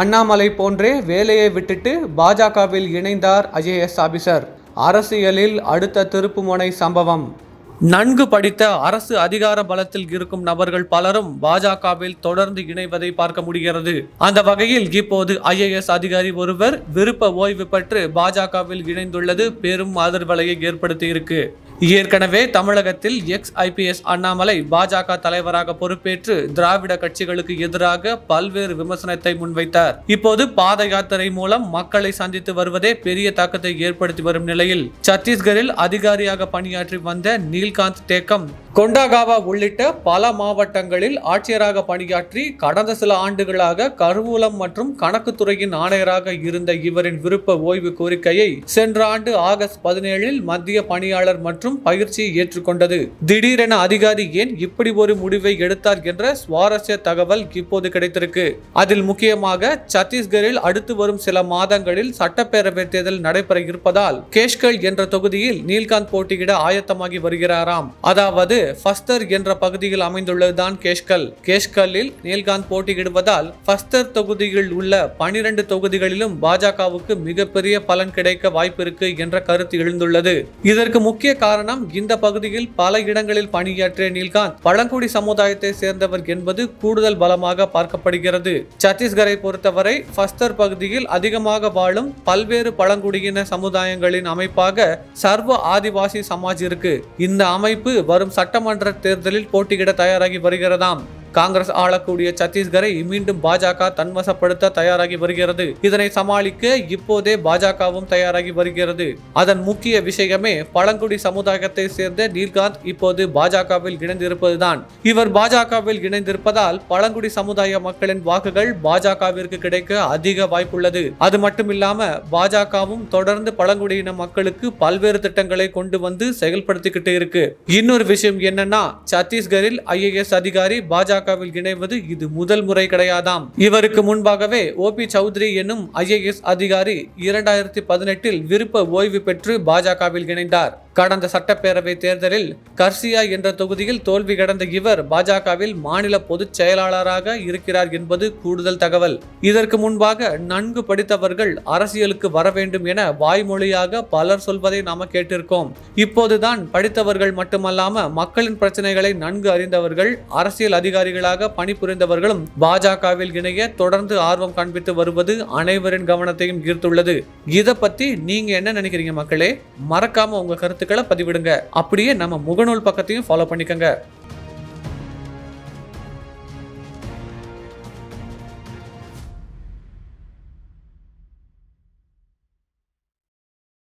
அண்ணாமலை போன்றே வேலையை விட்டுட்டு பாஜகவில் இணைந்தார் ஐஏஎஸ் ஆபிசர் அரசியலில் அடுத்த திருப்புமுனை சம்பவம் நன்கு படித்த அரசு அதிகார பலத்தில் இருக்கும் நபர்கள் பலரும் பாஜகவில் தொடர்ந்து இணைவதை பார்க்க முடிகிறது அந்த வகையில் இப்போது ஐஏஎஸ் அதிகாரி ஒருவர் விருப்ப ஓய்வு பெற்று பாஜகவில் இணைந்துள்ளது பெரும் ஆதரவலையை ஏற்படுத்தியிருக்கு ஏற்கனவே தமிழகத்தில் எக்ஸ் ஐபிஎஸ் அண்ணாமலை பாஜக தலைவராக பொறுப்பேற்று திராவிட கட்சிகளுக்கு எதிராக பல்வேறு விமர்சனத்தை முன்வைத்தார் இப்போது பாத யாத்திரை மூலம் மக்களை சந்தித்து வருவதே பெரிய தாக்கத்தை ஏற்படுத்தி வரும் நிலையில் சத்தீஸ்கரில் அதிகாரியாக பணியாற்றி வந்த நீல்காந்த் தேக்கம் கொண்டாகாவா உள்ளிட்ட பல மாவட்டங்களில் ஆட்சியராக பணியாற்றி கடந்த சில ஆண்டுகளாக கருவூலம் மற்றும் கணக்குத்துறையின் ஆணையராக இருந்த இவரின் விருப்ப ஓய்வு கோரிக்கையை சென்ற ஆண்டு ஆகஸ்ட் பதினேழில் மத்திய பணியாளர் மற்றும் அரசும் பயிற்சியை ஏற்றுக்கொண்டது திடீரென அதிகாரி ஏன் இப்படி ஒரு முடிவை எடுத்தார் என்ற சுவாரஸ்ய தகவல் இப்போது கிடைத்திருக்கு அதில் முக்கியமாக சத்தீஸ்கரில் அடுத்து வரும் சில மாதங்களில் சட்டப்பேரவை தேர்தல் நடைபெற இருப்பதால் கேஷ்கல் என்ற தொகுதியில் நீல்காந்த் போட்டியிட ஆயத்தமாகி வருகிறாராம் அதாவது ஃபஸ்தர் என்ற பகுதியில் அமைந்துள்ளதுதான் கேஷ்கல் கேஷ்கல்லில் நீல்காந்த் போட்டியிடுவதால் ஃபஸ்தர் தொகுதியில் உள்ள பனிரெண்டு தொகுதிகளிலும் பாஜகவுக்கு மிகப்பெரிய பலன் கிடைக்க வாய்ப்பு இருக்கு என்ற கருத்து எழுந்துள்ளது இதற்கு முக்கிய காரணம் காரணம் இந்த பகுதியில் பல இடங்களில் பணியாற்றிய நீல்காந்த் பழங்குடி சமுதாயத்தை சேர்ந்தவர் என்பது கூடுதல் பலமாக பார்க்கப்படுகிறது சத்தீஸ்கரை பொறுத்தவரை பஸ்தர் பகுதியில் அதிகமாக வாழும் பல்வேறு பழங்குடியின சமுதாயங்களின் அமைப்பாக சர்வ ஆதிவாசி சமாஜ் இருக்கு இந்த அமைப்பு வரும் சட்டமன்ற தேர்தலில் போட்டியிட தயாராகி வருகிறதாம் காங்கிரஸ் ஆளக்கூடிய சத்தீஸ்கரை மீண்டும் பாஜக தன்வசப்படுத்த தயாராகி வருகிறது இதனை சமாளிக்க இப்போதே பாஜகவும் தயாராகி வருகிறது அதன் முக்கிய விஷயமே பழங்குடி சமுதாயத்தை சேர்ந்த நீல்காந்த் இப்போது பாஜகவில் இணைந்திருப்பதுதான் இவர் பாஜகவில் இணைந்திருப்பதால் பழங்குடி சமுதாய மக்களின் வாக்குகள் பாஜகவிற்கு கிடைக்க அதிக வாய்ப்புள்ளது அது மட்டுமில்லாம பாஜகவும் தொடர்ந்து பழங்குடியின மக்களுக்கு பல்வேறு திட்டங்களை கொண்டு வந்து செயல்படுத்திக்கிட்டு இருக்கு இன்னொரு விஷயம் என்னன்னா சத்தீஸ்கரில் ஐஏஎஸ் அதிகாரி பாஜக பாஜகவில் இணைவது இது முதல் முறை கிடையாதாம் இவருக்கு முன்பாகவே ஓ பி சௌத்ரி எனும் ஐஏஎஸ் அதிகாரி இரண்டாயிரத்தி பதினெட்டில் விருப்ப ஓய்வு பெற்று பாஜகவில் இணைந்தார் கடந்த சட்டப்பேரவை தேர்தலில் கர்சியா என்ற தொகுதியில் தோல்வி கடந்த இவர் பாஜகவில் மாநில பொதுச் செயலாளராக இருக்கிறார் என்பது கூடுதல் தகவல் இதற்கு முன்பாக நன்கு படித்தவர்கள் அரசியலுக்கு வர வேண்டும் என வாய்மொழியாக பலர் சொல்வதை நாம கேட்டிருக்கோம் இப்போதுதான் படித்தவர்கள் மட்டுமல்லாம மக்களின் பிரச்சனைகளை நன்கு அறிந்தவர்கள் அரசியல் அதிகாரிகளாக பணிபுரிந்தவர்களும் பாஜகவில் இணைய தொடர்ந்து ஆர்வம் காண்பித்து வருவது அனைவரின் கவனத்தையும் ஈர்த்துள்ளது இதை பத்தி நீங்க என்ன நினைக்கிறீங்க மக்களே மறக்காம உங்க கருத்து கருத்துக்களை பதிவிடுங்க அப்படியே நம்ம முகநூல் பக்கத்தையும் ஃபாலோ பண்ணிக்கங்க